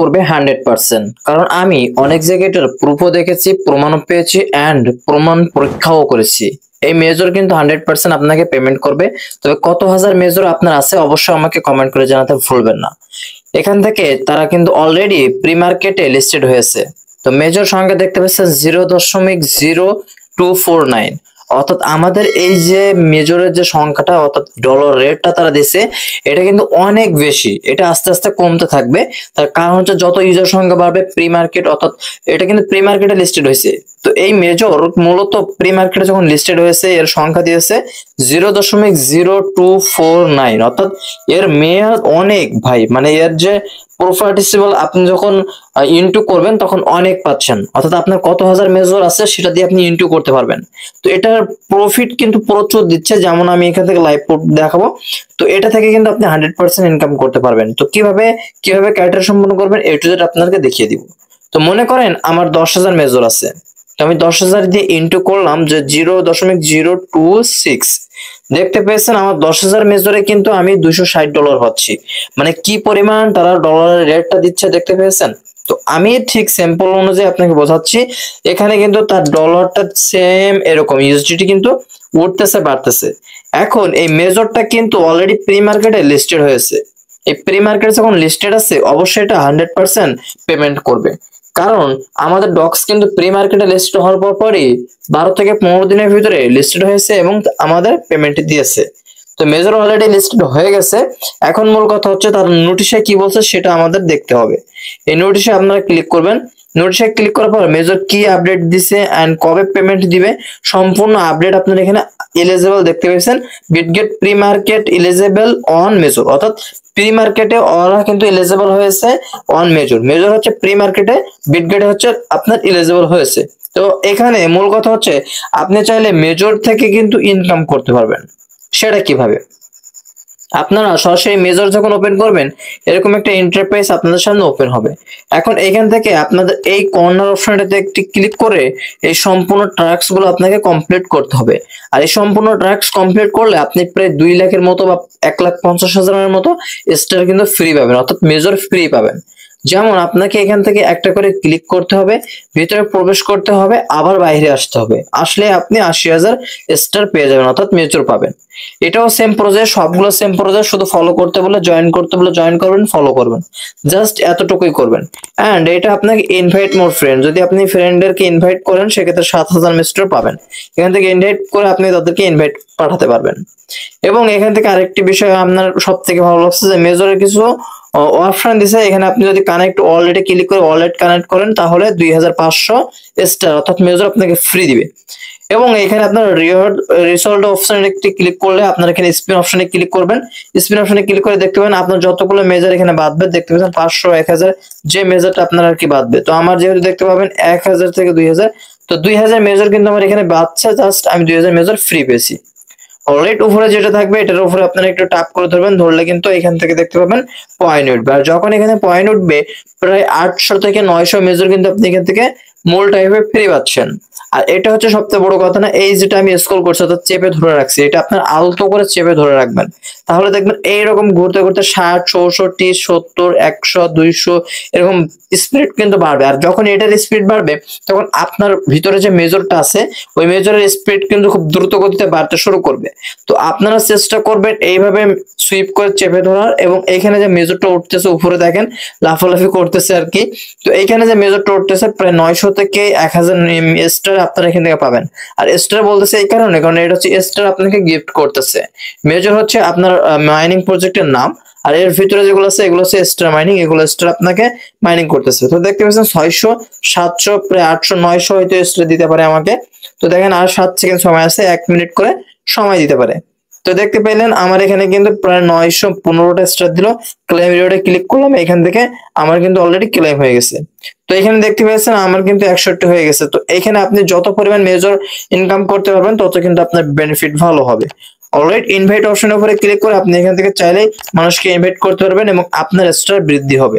করবে hundred percent কারণ আমি অনেক জায়গায় এটার প্রুফও দেখেছি প্রমাণও পেয়েছি অ্যান্ড প্রমাণ পরীক্ষাও করেছি এই মেজর কিন্তু হান্ড্রেড পার্সেন্ট আপনাকে পেমেন্ট করবে তবে কত হাজার মেজর আপনার আছে অবশ্যই আমাকে কমেন্ট করে জানাতে ভুলবেন না এখান থেকে তারা কিন্তু অলরেডি প্রি মার্কেটে লিস্টেড হয়েছে তো মেজর সঙ্গে দেখতে পাচ্ছেন জিরো দশমিক জিরো টু ফোর নাইন অর্থাৎ আমাদের এই যে মেজরের যে সংখ্যাটা অর্থাৎ ডলার রেটটা তারা দিছে এটা কিন্তু অনেক বেশি এটা আস্তে আস্তে কমতে থাকবে তার কারণ হচ্ছে যত ইউজার সংখ্যা বাড়বে প্রি মার্কেট অর্থাৎ এটা কিন্তু প্রি মার্কেটে লিস্টেড হয়েছে তো এই মেজর মূলত প্রি মার্কেটে যখন লিস্টেড হয়েছে এর সংখ্যা দিয়েছে জিরো দশমিক জিরো টু ফোর নাইন অর্থাৎ এর মেয়াদ অনেক ভাই মানে এর যে প্রফার্টিসিবল আপনি যখন ইনটু করবেন তখন অনেক পাচ্ছেন অর্থাৎ আপনার কত হাজার মেজর আছে সেটা দিয়ে আপনি ইনটু করতে পারবেন তো এটার প্রফিট কিন্তু প্রচুর দিচ্ছে যেমন আমি এখান থেকে লাইভ দেখাবো তো এটা থেকে কিন্তু আপনি হান্ড্রেড পার্সেন্ট ইনকাম করতে পারবেন তো কিভাবে কিভাবে ক্যারিয়ার সম্পন্ন করবেন এটু টু জেড আপনাকে দেখিয়ে দিব তো মনে করেন আমার দশ হাজার মেজর আছে আমি দশ হাজার দিয়ে ইন্টু করলাম যে জিরো দশমিক জিরো টু সিক্স দেখতে পেয়েছেন আমার দশ হাজার মেজরে কিন্তু আমি দুশো ষাট ডলার পাচ্ছি মানে কি পরিমাণ তারা ডলারের রেটটা দিচ্ছে দেখতে পেয়েছেন তো আমি ঠিক স্যাম্পল অনুযায়ী আপনাকে বোঝাচ্ছি এখানে কিন্তু তার ডলারটা সেম এরকম ইউএসডিটি কিন্তু উঠতেছে বাড়তেছে এখন এই মেজরটা কিন্তু অলরেডি প্রি মার্কেটে লিস্টেড হয়েছে এই প্রি মার্কেট যখন লিস্টেড আছে অবশ্যই এটা হান্ড্রেড পার্সেন্ট পেমেন্ট করবে কারণ আমাদের ডক্স কিন্তু প্রি মার্কেটে লিস্টেড হওয়ার পর পরই বারো থেকে পনেরো দিনের ভিতরে লিস্টেড হয়েছে এবং আমাদের পেমেন্ট দিয়েছে তো মেজর অলরেডি লিস্টেড হয়ে গেছে এখন মূল কথা হচ্ছে তার নোটিশে কি বলছে সেটা আমাদের দেখতে হবে এই নোটিশে আপনারা ক্লিক করবেন নোটিশে ক্লিক করার পর মেজর কি আপডেট দিছে অ্যান্ড কবে পেমেন্ট দিবে সম্পূর্ণ আপডেট আপনার এখানে এলিজেবল দেখতে পেয়েছেন Bitget pre market eligible on major অর্থাৎ প্রি মার্কেটে ওরা কিন্তু এলিজেবল হয়েছে অন মেজর মেজর হচ্ছে প্রি মার্কেটে বিটগেটে হচ্ছে আপনার এলিজেবল হয়েছে তো এখানে মূল কথা হচ্ছে আপনি চাইলে মেজর থেকে কিন্তু ইনকাম করতে পারবেন সেটা কিভাবে আপনারা সরাসরি মেজর যখন ওপেন করবেন এরকম একটা ইন্টারফেস আপনাদের সামনে ওপেন হবে এখন এখান থেকে আপনাদের এই কর্নার অপশনটাতে একটি ক্লিক করে এই সম্পূর্ণ ট্রাক্সগুলো আপনাকে কমপ্লিট করতে হবে আর এই সম্পূর্ণ ট্রাক্স কমপ্লিট করলে আপনি প্রায় দুই লাখের মতো বা এক লাখ পঞ্চাশ হাজারের মতো স্টার কিন্তু ফ্রি পাবেন অর্থাৎ মেজর ফ্রি পাবেন যেমন আপনাকে এখান থেকে একটা করে ক্লিক করতে হবে ভিতরে প্রবেশ করতে হবে আবার বাইরে আসতে হবে আসলে আপনি আশি হাজার স্টার পেয়ে যাবেন অর্থাৎ মেচুর পাবেন এটাও সেম প্রজেক্ট সবগুলো সেম প্রজেক্ট শুধু ফলো করতে বলে জয়েন করতে বলে জয়েন করবেন ফলো করবেন জাস্ট এতটুকুই করবেন অ্যান্ড এটা আপনাকে ইনভাইট মোর ফ্রেন্ড যদি আপনি ফ্রেন্ডদেরকে ইনভাইট করেন সেক্ষেত্রে সাত হাজার মিস্টার পাবেন এখান থেকে ইনভাইট করে আপনি তাদেরকে ইনভাইট পাঠাতে পারবেন এবং এখান থেকে আরেকটি বিষয় আপনার সব থেকে ভালো লাগছে যে মেজরের কিছু অপশন দিছে এখানে আপনি যদি কানেক্ট অলরেডি ক্লিক করে ওয়ালেট কানেক্ট করেন তাহলে দুই স্টার অর্থাৎ মেজর আপনাকে ফ্রি দিবে এবং এখানে আপনার রিওয়ার্ড রিসল্ট অপশনে একটি ক্লিক করলে আপনার এখানে স্পিন অপশনে ক্লিক করবেন স্পিন অপশনে ক্লিক করে দেখতে পাবেন আপনার যতগুলো মেজার এখানে বাদবে দেখতে পাবেন পাঁচশো এক হাজার যে মেজারটা আপনার আর কি বাদবে তো আমার যেহেতু দেখতে পাবেন এক হাজার থেকে দুই হাজার তো দুই হাজার মেজর কিন্তু আমার এখানে বাদছে জাস্ট আমি দুই হাজার মেজর ফ্রি পেয়েছি অলরেড উপরে যেটা থাকবে এটার উপরে আপনারা একটু টাপ করে ধরবেন ধরলে কিন্তু এখান থেকে দেখতে পাবেন পয়েন্ট উঠবে আর যখন এখানে পয়েন্ট উঠবে প্রায় আটশো থেকে নয়শো মেজর কিন্তু আপনি এখান থেকে মোল টাইপে ফ্রি পাচ্ছেন আর এটা হচ্ছে সবচেয়ে বড় কথা না এই যেটা আমি স্ক্রল করছি অর্থাৎ চেপে ধরে রাখছি এটা আপনার আলতো করে চেপে ধরে রাখবেন তাহলে দেখবেন এইরকম ঘুরতে ঘুরতে ষাট চৌষট্টি সত্তর একশো দুইশো এরকম স্পিড কিন্তু বাড়বে আর যখন এটার স্পিড বাড়বে তখন আপনার ভিতরে যে মেজরটা আছে ওই মেজরের স্পিড কিন্তু খুব দ্রুত গতিতে বাড়তে শুরু করবে তো আপনারা চেষ্টা করবেন এইভাবে সুইপ করে চেপে ধরার এবং এখানে যে মেজরটা উঠতেছে উপরে দেখেন লাফালাফি করতেছে আর কি তো এইখানে যে মেজরটা উঠতেছে প্রায় নয়শো থেকে এক হাজার স্টার আপনারা এখান থেকে পাবেন আর স্টার বলতেছে এই কারণে কারণ এটা হচ্ছে স্টার আপনাকে গিফট করতেছে মেজর হচ্ছে আপনার মাইনিং প্রজেক্টের নাম আর এর ভিতরে যেগুলো আছে এগুলো হচ্ছে স্টার মাইনিং এগুলো স্টার আপনাকে মাইনিং করতেছে তো দেখতে পাচ্ছেন ছয়শো সাতশো প্রায় আটশো নয়শো হয়তো স্টার দিতে পারে আমাকে তো দেখেন আর সাত সেকেন্ড সময় আছে এক মিনিট করে সময় দিতে পারে তো দেখতে পেলেন আমার এখানে কিন্তু প্রায় নয়শো পনেরোটা স্টার দিল ক্লেম রিওয়ার্ডে ক্লিক করলাম এখান থেকে আমার কিন্তু অলরেডি ক্লেম হয়ে গেছে তো এখানে দেখতে পেয়েছেন আমার কিন্তু একষট্টি হয়ে গেছে তো এখানে আপনি যত পরিমাণ মেজর ইনকাম করতে পারবেন তত কিন্তু আপনার বেনিফিট ভালো হবে অলরেডি ইনভাইট অপশনের উপরে ক্লিক করে আপনি এখান থেকে চাইলে মানুষকে ইনভাইট করতে পারবেন এবং আপনার স্টার বৃদ্ধি হবে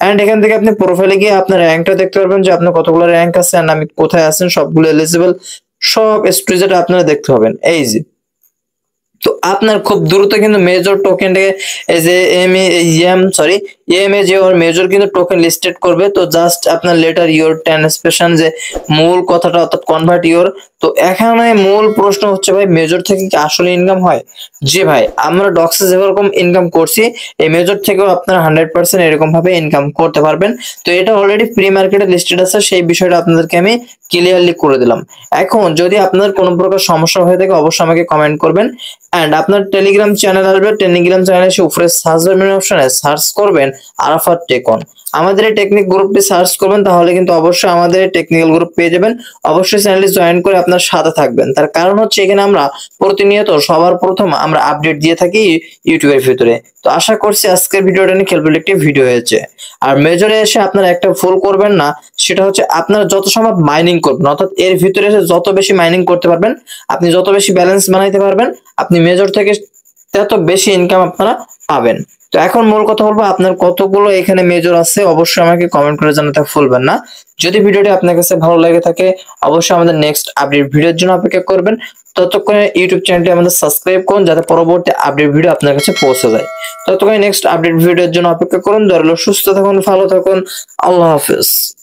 অ্যান্ড এখান থেকে আপনি প্রোফাইলে গিয়ে আপনার র্যাঙ্কটা দেখতে পারবেন যে আপনার কতগুলো র্যাঙ্ক আছে আর আমি কোথায় আছেন সবগুলো এলিজিবল সব স্টুজেট আপনারা দেখতে পাবেন এই যে তো আপনার খুব দ্রুত কিন্তু মেজর টোকেনটাকে যে M M sorry M A যে ওর মেজর কিন্তু টোকেন লিস্টেড করবে তো জাস্ট আপনার লেটার ইওর ট্রান্সপেশন যে মূল কথাটা অর্থাৎ কনভার্ট ইওর তো এখানে মূল প্রশ্ন হচ্ছে ভাই মেজর থেকে কি আসলে ইনকাম হয় জি ভাই আমরা ডক্সে যেরকম ইনকাম করছি এই মেজর থেকেও আপনারা হান্ড্রেড পার্সেন্ট এরকম ভাবে ইনকাম করতে পারবেন তো এটা অলরেডি প্রি মার্কেটে লিস্টেড আছে সেই বিষয়টা আপনাদেরকে আমি ক্লিয়ারলি করে দিলাম এখন যদি আপনার কোনো প্রকার সমস্যা হয়ে থাকে অবশ্যই আমাকে কমেন্ট করবেন অ্যান্ড আপনার টেলিগ্রাম চ্যানেল আসবে টেলিগ্রাম চ্যানেলে এসে উপরে সার্চ অপশনে সার্চ করবেন আরাফাত টেকন আমাদের এই টেকনিক গ্রুপটি সার্চ করবেন তাহলে কিন্তু অবশ্যই আমাদের এই টেকনিক্যাল গ্রুপ পেয়ে যাবেন অবশ্যই চ্যানেলটি জয়েন করে আপনার সাথে থাকবেন তার কারণ হচ্ছে এখানে আমরা প্রতিনিয়ত সবার প্রথম আমরা আপডেট দিয়ে থাকি ইউটিউবের ভিতরে তো আশা করছি আজকের ভিডিওটা নিয়ে খেলবেল একটি ভিডিও হয়েছে আর মেজরে এসে আপনারা একটা ফুল করবেন না সেটা হচ্ছে আপনারা যত সম্ভব মাইনিং করবেন অর্থাৎ এর ভিতরে এসে যত বেশি মাইনিং করতে পারবেন আপনি যত বেশি ব্যালেন্স বানাইতে পারবেন আপনি মেজর থেকে তত বেশি ইনকাম আপনারা পাবেন তো এখন মূল কথা বলবো আপনার কতগুলো এখানে মেজর আছে অবশ্যই আমাকে কমেন্ট করে জানাতে ভুলবেন না যদি ভিডিওটি আপনার কাছে ভালো লাগে থাকে অবশ্যই আমাদের নেক্সট আপডেট ভিডিওর জন্য অপেক্ষা করবেন ততক্ষণে ইউটিউব চ্যানেলটি আমাদের সাবস্ক্রাইব করুন যাতে পরবর্তী আপডেট ভিডিও আপনার কাছে পৌঁছে যায় ততক্ষণে নেক্সট আপডেট ভিডিওর জন্য অপেক্ষা করুন ধরলো সুস্থ থাকুন ভালো থাকুন আল্লাহ হাফিজ